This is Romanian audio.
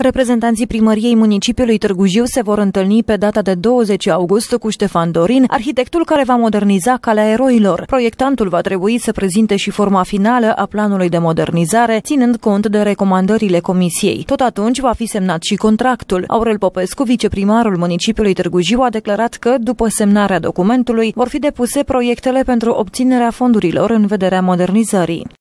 Reprezentanții primăriei municipiului Târgu Jiu se vor întâlni pe data de 20 august cu Ștefan Dorin, arhitectul care va moderniza calea eroilor. Proiectantul va trebui să prezinte și forma finală a planului de modernizare, ținând cont de recomandările comisiei. Tot atunci va fi semnat și contractul. Aurel Popescu, viceprimarul municipiului Târgu Jiu, a declarat că, după semnarea documentului, vor fi depuse proiectele pentru obținerea fondurilor în vederea modernizării.